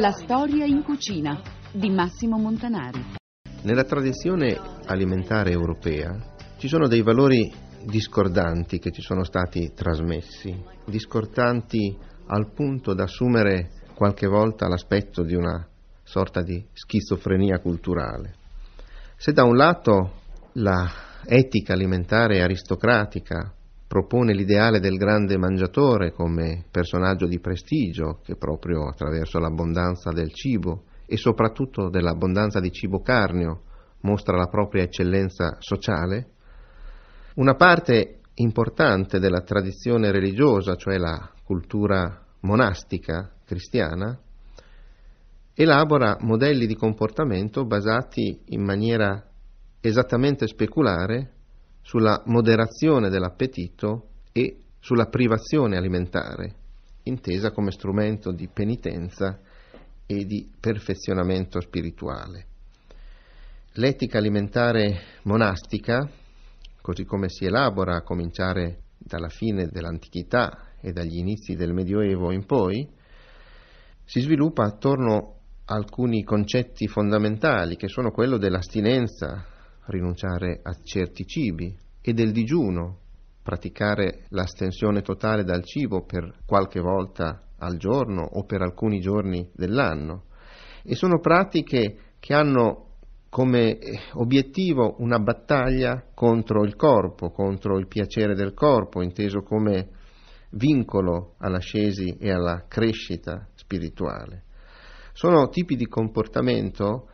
La storia in cucina di Massimo Montanari. Nella tradizione alimentare europea ci sono dei valori discordanti che ci sono stati trasmessi, discordanti al punto da assumere qualche volta l'aspetto di una sorta di schizofrenia culturale. Se da un lato la etica alimentare aristocratica propone l'ideale del grande mangiatore come personaggio di prestigio che proprio attraverso l'abbondanza del cibo e soprattutto dell'abbondanza di cibo carneo mostra la propria eccellenza sociale, una parte importante della tradizione religiosa, cioè la cultura monastica cristiana, elabora modelli di comportamento basati in maniera esattamente speculare sulla moderazione dell'appetito e sulla privazione alimentare, intesa come strumento di penitenza e di perfezionamento spirituale. L'etica alimentare monastica, così come si elabora a cominciare dalla fine dell'antichità e dagli inizi del Medioevo in poi, si sviluppa attorno a alcuni concetti fondamentali che sono quello dell'astinenza, rinunciare a certi cibi e del digiuno, praticare l'astensione totale dal cibo per qualche volta al giorno o per alcuni giorni dell'anno. E sono pratiche che hanno come eh, obiettivo una battaglia contro il corpo, contro il piacere del corpo, inteso come vincolo all'ascesi e alla crescita spirituale. Sono tipi di comportamento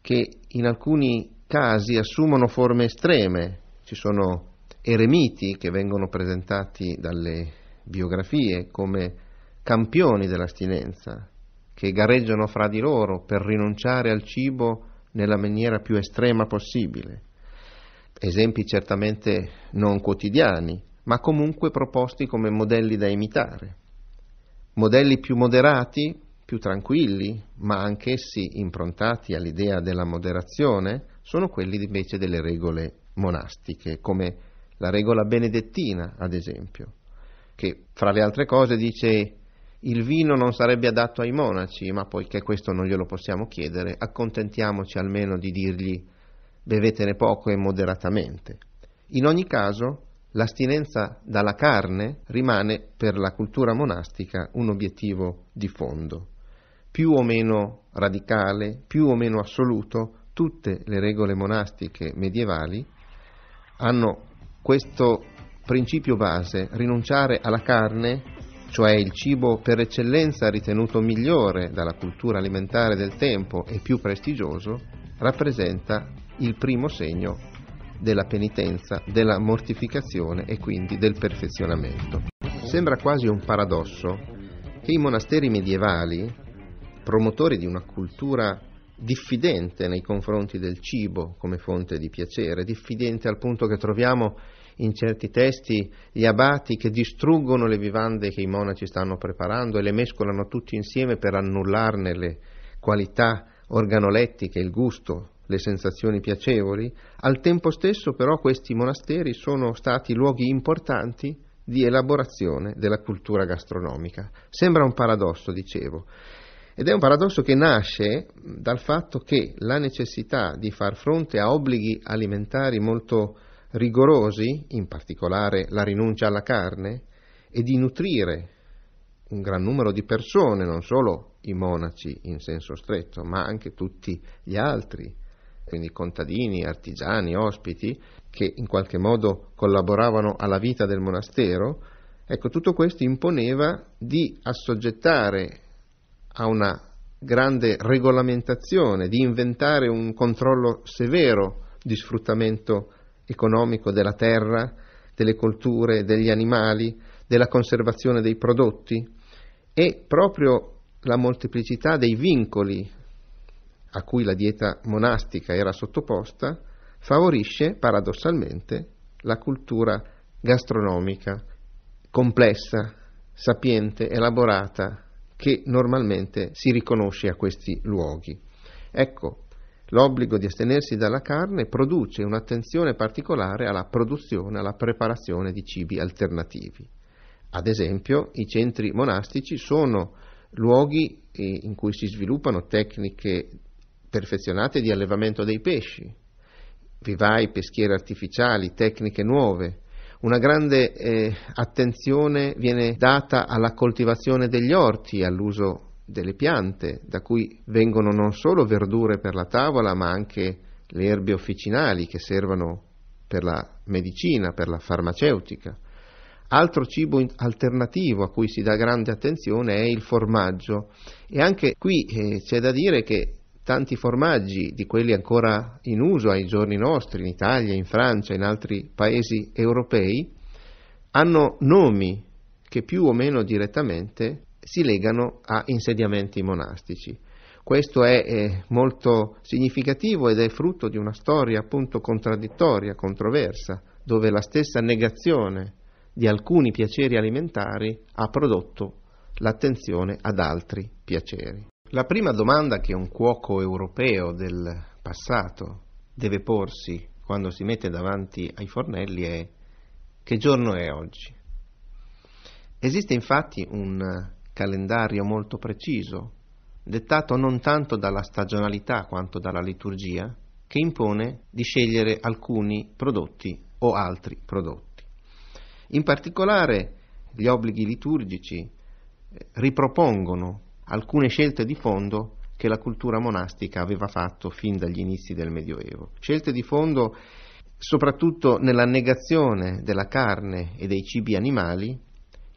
che in alcuni casi assumono forme estreme, ci sono eremiti che vengono presentati dalle biografie come campioni dell'astinenza, che gareggiano fra di loro per rinunciare al cibo nella maniera più estrema possibile. Esempi certamente non quotidiani, ma comunque proposti come modelli da imitare. Modelli più moderati, più tranquilli, ma anch'essi improntati all'idea della moderazione, sono quelli invece delle regole monastiche, come la regola benedettina, ad esempio, che fra le altre cose dice il vino non sarebbe adatto ai monaci, ma poiché questo non glielo possiamo chiedere, accontentiamoci almeno di dirgli bevetene poco e moderatamente. In ogni caso, l'astinenza dalla carne rimane per la cultura monastica un obiettivo di fondo, più o meno radicale, più o meno assoluto, tutte le regole monastiche medievali hanno questo principio base, rinunciare alla carne, cioè il cibo per eccellenza ritenuto migliore dalla cultura alimentare del tempo e più prestigioso, rappresenta il primo segno della penitenza, della mortificazione e quindi del perfezionamento. Sembra quasi un paradosso che i monasteri medievali, promotori di una cultura diffidente nei confronti del cibo come fonte di piacere, diffidente al punto che troviamo in certi testi gli abati che distruggono le vivande che i monaci stanno preparando e le mescolano tutti insieme per annullarne le qualità organolettiche, il gusto, le sensazioni piacevoli, al tempo stesso però questi monasteri sono stati luoghi importanti di elaborazione della cultura gastronomica. Sembra un paradosso, dicevo, ed è un paradosso che nasce dal fatto che la necessità di far fronte a obblighi alimentari molto rigorosi, in particolare la rinuncia alla carne, e di nutrire un gran numero di persone, non solo i monaci in senso stretto, ma anche tutti gli altri, quindi contadini, artigiani, ospiti, che in qualche modo collaboravano alla vita del monastero, ecco, tutto questo imponeva di assoggettare a una grande regolamentazione, di inventare un controllo severo di sfruttamento economico della terra, delle colture, degli animali, della conservazione dei prodotti e proprio la molteplicità dei vincoli a cui la dieta monastica era sottoposta favorisce paradossalmente la cultura gastronomica complessa, sapiente, elaborata, che normalmente si riconosce a questi luoghi. Ecco, l'obbligo di astenersi dalla carne produce un'attenzione particolare alla produzione, alla preparazione di cibi alternativi. Ad esempio, i centri monastici sono luoghi eh, in cui si sviluppano tecniche perfezionate di allevamento dei pesci, vivai, peschiere artificiali, tecniche nuove, una grande eh, attenzione viene data alla coltivazione degli orti, all'uso delle piante, da cui vengono non solo verdure per la tavola, ma anche le erbe officinali che servono per la medicina, per la farmaceutica. Altro cibo alternativo a cui si dà grande attenzione è il formaggio e anche qui eh, c'è da dire che tanti formaggi, di quelli ancora in uso ai giorni nostri, in Italia, in Francia, in altri paesi europei, hanno nomi che più o meno direttamente si legano a insediamenti monastici. Questo è eh, molto significativo ed è frutto di una storia appunto contraddittoria, controversa, dove la stessa negazione di alcuni piaceri alimentari ha prodotto l'attenzione ad altri piaceri. La prima domanda che un cuoco europeo del passato deve porsi quando si mette davanti ai fornelli è che giorno è oggi? Esiste infatti un calendario molto preciso, dettato non tanto dalla stagionalità quanto dalla liturgia, che impone di scegliere alcuni prodotti o altri prodotti. In particolare gli obblighi liturgici eh, ripropongono alcune scelte di fondo che la cultura monastica aveva fatto fin dagli inizi del Medioevo. Scelte di fondo soprattutto nella negazione della carne e dei cibi animali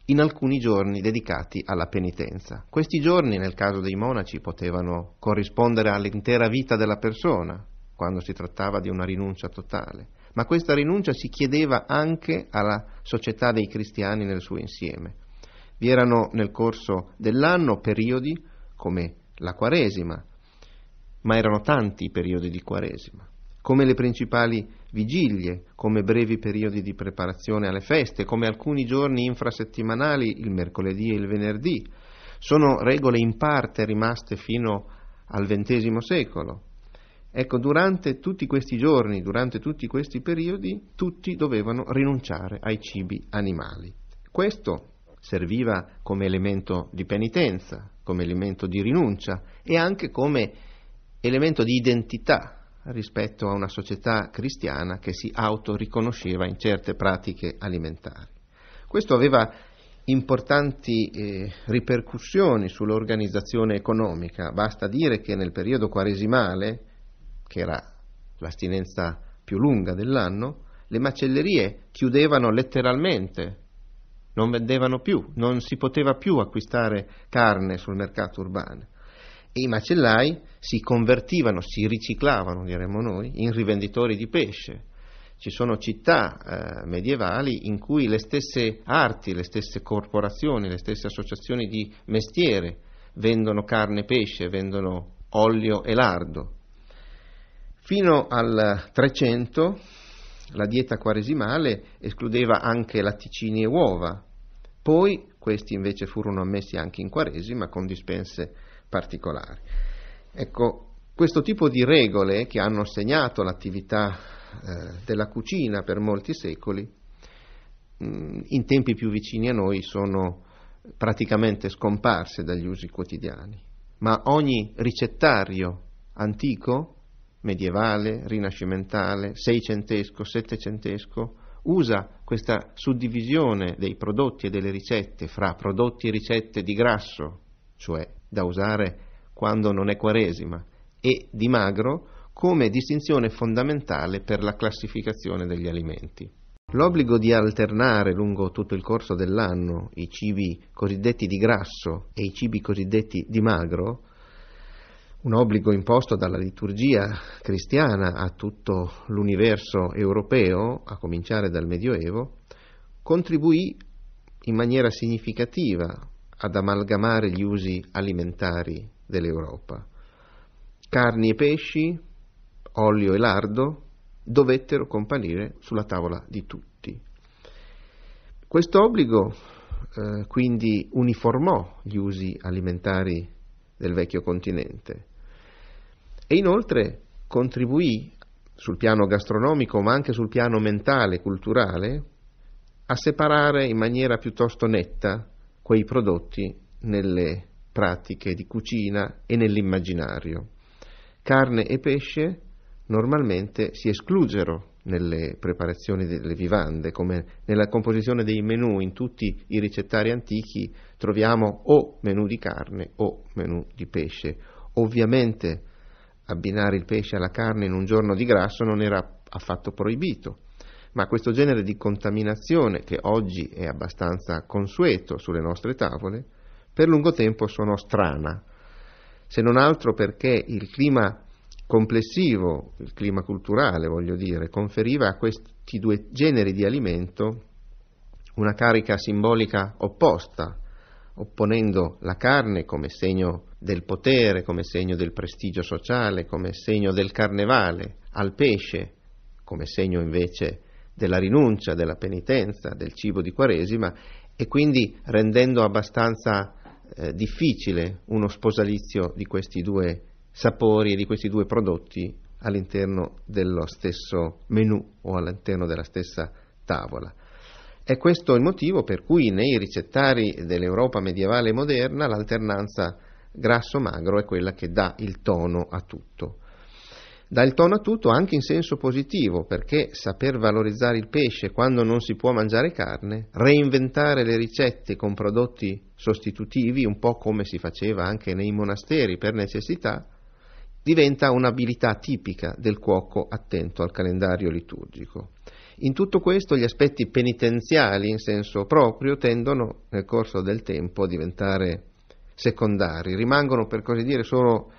in alcuni giorni dedicati alla penitenza. Questi giorni, nel caso dei monaci, potevano corrispondere all'intera vita della persona, quando si trattava di una rinuncia totale, ma questa rinuncia si chiedeva anche alla società dei cristiani nel suo insieme. Vi erano nel corso dell'anno periodi come la Quaresima, ma erano tanti i periodi di Quaresima, come le principali vigilie, come brevi periodi di preparazione alle feste, come alcuni giorni infrasettimanali, il mercoledì e il venerdì. Sono regole in parte rimaste fino al XX secolo. Ecco, durante tutti questi giorni, durante tutti questi periodi, tutti dovevano rinunciare ai cibi animali. Questo serviva come elemento di penitenza, come elemento di rinuncia e anche come elemento di identità rispetto a una società cristiana che si autoriconosceva in certe pratiche alimentari. Questo aveva importanti eh, ripercussioni sull'organizzazione economica, basta dire che nel periodo quaresimale, che era l'astinenza più lunga dell'anno, le macellerie chiudevano letteralmente non vendevano più, non si poteva più acquistare carne sul mercato urbano. E i macellai si convertivano, si riciclavano, diremmo noi, in rivenditori di pesce. Ci sono città eh, medievali in cui le stesse arti, le stesse corporazioni, le stesse associazioni di mestiere vendono carne e pesce, vendono olio e lardo. Fino al 300 la dieta quaresimale escludeva anche latticini e uova, poi questi invece furono ammessi anche in Quaresima con dispense particolari. Ecco, questo tipo di regole che hanno segnato l'attività eh, della cucina per molti secoli, mh, mm, in tempi più vicini a noi sono praticamente scomparse dagli usi quotidiani, ma ogni ricettario antico, medievale, rinascimentale, seicentesco, settecentesco, usa questa suddivisione dei prodotti e delle ricette fra prodotti e ricette di grasso, cioè da usare quando non è quaresima, e di magro come distinzione fondamentale per la classificazione degli alimenti. L'obbligo di alternare lungo tutto il corso dell'anno i cibi cosiddetti di grasso e i cibi cosiddetti di magro un obbligo imposto dalla liturgia cristiana a tutto l'universo europeo, a cominciare dal Medioevo, contribuì in maniera significativa ad amalgamare gli usi alimentari dell'Europa. Carni e pesci, olio e lardo dovettero comparire sulla tavola di tutti. Questo obbligo eh, quindi uniformò gli usi alimentari del vecchio continente e inoltre contribuì sul piano gastronomico ma anche sul piano mentale, e culturale, a separare in maniera piuttosto netta quei prodotti nelle pratiche di cucina e nell'immaginario. Carne e pesce normalmente si esclusero nelle preparazioni delle vivande, come nella composizione dei menù in tutti i ricettari antichi troviamo o menù di carne o menù di pesce. Ovviamente abbinare il pesce alla carne in un giorno di grasso non era affatto proibito, ma questo genere di contaminazione, che oggi è abbastanza consueto sulle nostre tavole, per lungo tempo sono strana, se non altro perché il clima complessivo, il clima culturale, voglio dire, conferiva a questi due generi di alimento una carica simbolica opposta, opponendo la carne come segno del potere, come segno del prestigio sociale, come segno del carnevale, al pesce, come segno invece della rinuncia, della penitenza, del cibo di Quaresima e quindi rendendo abbastanza eh, difficile uno sposalizio di questi due sapori e di questi due prodotti all'interno dello stesso menù o all'interno della stessa tavola. È questo il motivo per cui nei ricettari dell'Europa medievale e moderna l'alternanza grasso magro è quella che dà il tono a tutto. Dà il tono a tutto anche in senso positivo, perché saper valorizzare il pesce quando non si può mangiare carne, reinventare le ricette con prodotti sostitutivi, un po' come si faceva anche nei monasteri per necessità, diventa un'abilità tipica del cuoco attento al calendario liturgico. In tutto questo gli aspetti penitenziali in senso proprio tendono nel corso del tempo a diventare secondari, rimangono per così dire solo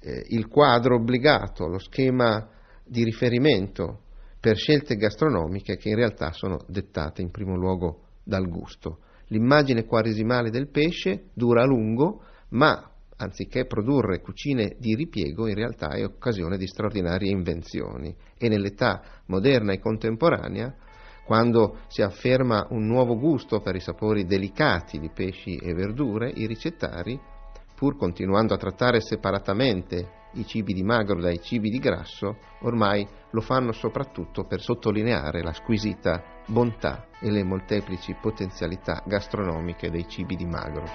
eh, il quadro obbligato, lo schema di riferimento per scelte gastronomiche che in realtà sono dettate in primo luogo dal gusto. L'immagine quaresimale del pesce dura a lungo, ma anziché produrre cucine di ripiego, in realtà è occasione di straordinarie invenzioni e nell'età moderna e contemporanea quando si afferma un nuovo gusto per i sapori delicati di pesci e verdure, i ricettari, pur continuando a trattare separatamente i cibi di magro dai cibi di grasso, ormai lo fanno soprattutto per sottolineare la squisita bontà e le molteplici potenzialità gastronomiche dei cibi di magro.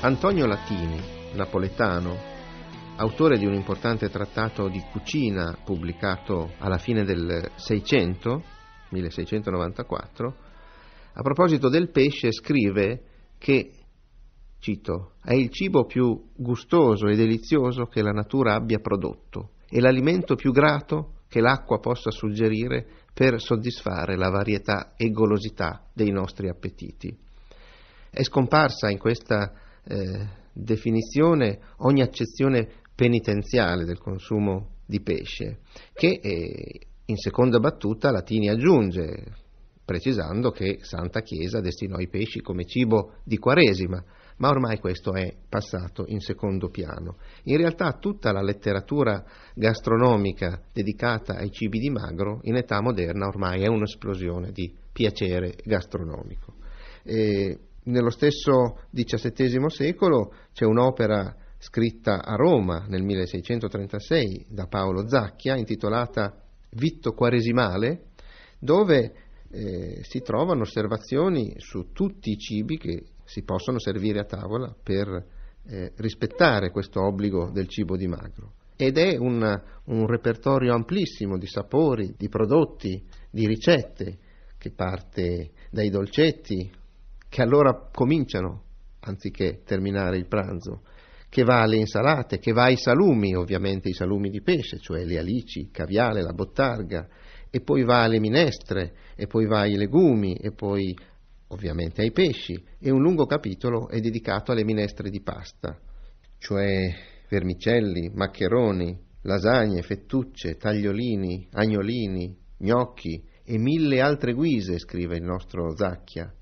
Antonio Latini, napoletano, autore di un importante trattato di cucina pubblicato alla fine del Seicento, 1694, a proposito del pesce scrive che, cito, è il cibo più gustoso e delizioso che la natura abbia prodotto e l'alimento più grato che l'acqua possa suggerire per soddisfare la varietà e golosità dei nostri appetiti. È scomparsa in questa eh, definizione ogni accezione penitenziale del consumo di pesce, che eh, in seconda battuta Latini aggiunge, precisando che Santa Chiesa destinò i pesci come cibo di Quaresima, ma ormai questo è passato in secondo piano. In realtà tutta la letteratura gastronomica dedicata ai cibi di magro in età moderna ormai è un'esplosione di piacere gastronomico. E nello stesso XVII secolo c'è un'opera scritta a Roma nel 1636 da Paolo Zacchia intitolata Vitto Quaresimale, dove eh, si trovano osservazioni su tutti i cibi che si possono servire a tavola per eh, rispettare questo obbligo del cibo di magro. Ed è un, un repertorio amplissimo di sapori, di prodotti, di ricette, che parte dai dolcetti, che allora cominciano anziché terminare il pranzo, che va alle insalate, che va ai salumi, ovviamente i salumi di pesce, cioè le alici, il caviale, la bottarga, e poi va alle minestre, e poi va ai legumi, e poi ovviamente ai pesci, e un lungo capitolo è dedicato alle minestre di pasta, cioè vermicelli, maccheroni, lasagne, fettucce, tagliolini, agnolini, gnocchi e mille altre guise, scrive il nostro Zacchia.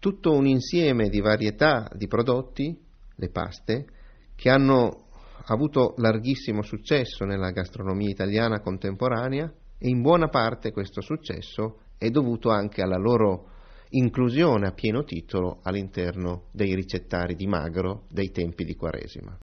Tutto un insieme di varietà di prodotti le paste, che hanno avuto larghissimo successo nella gastronomia italiana contemporanea e in buona parte questo successo è dovuto anche alla loro inclusione a pieno titolo all'interno dei ricettari di Magro dei tempi di Quaresima.